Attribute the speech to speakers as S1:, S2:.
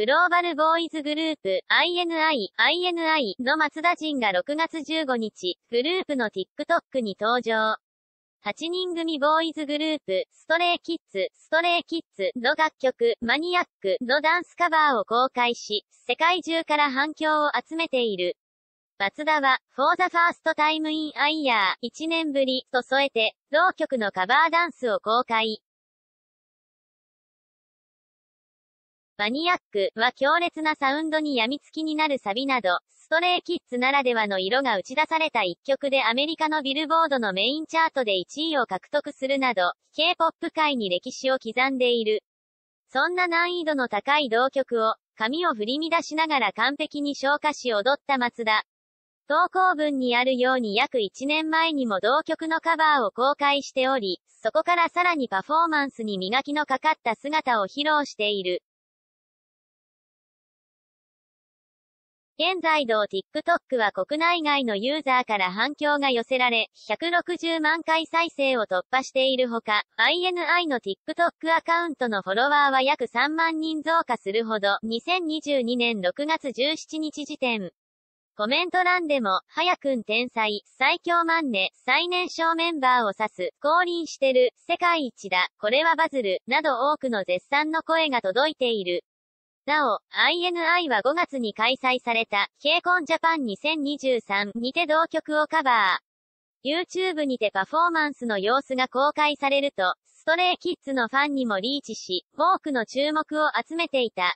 S1: グローバルボーイズグループ INI、INI の松田陣が6月15日、グループの TikTok に登場。8人組ボーイズグループ、ストレイキッズ、ストレイキッズの楽曲、マニアックのダンスカバーを公開し、世界中から反響を集めている。松田は、For the First Time in a Year、1年ぶり、と添えて、同曲のカバーダンスを公開。マニアックは強烈なサウンドに病みつきになるサビなど、ストレイキッズならではの色が打ち出された一曲でアメリカのビルボードのメインチャートで1位を獲得するなど、K-POP 界に歴史を刻んでいる。そんな難易度の高い同曲を、髪を振り乱しながら完璧に消化し踊った松田。投稿文にあるように約1年前にも同曲のカバーを公開しており、そこからさらにパフォーマンスに磨きのかかった姿を披露している。現在同 TikTok は国内外のユーザーから反響が寄せられ、160万回再生を突破しているほか、INI の TikTok アカウントのフォロワーは約3万人増加するほど、2022年6月17日時点。コメント欄でも、早くん天才、最強マンネ、最年少メンバーを指す、降臨してる、世界一だ、これはバズる、など多くの絶賛の声が届いている。なお、INI は5月に開催された、c o コンジャパン2023にて同曲をカバー。YouTube にてパフォーマンスの様子が公開されると、ストレイキッズのファンにもリーチし、多くの注目を集めていた。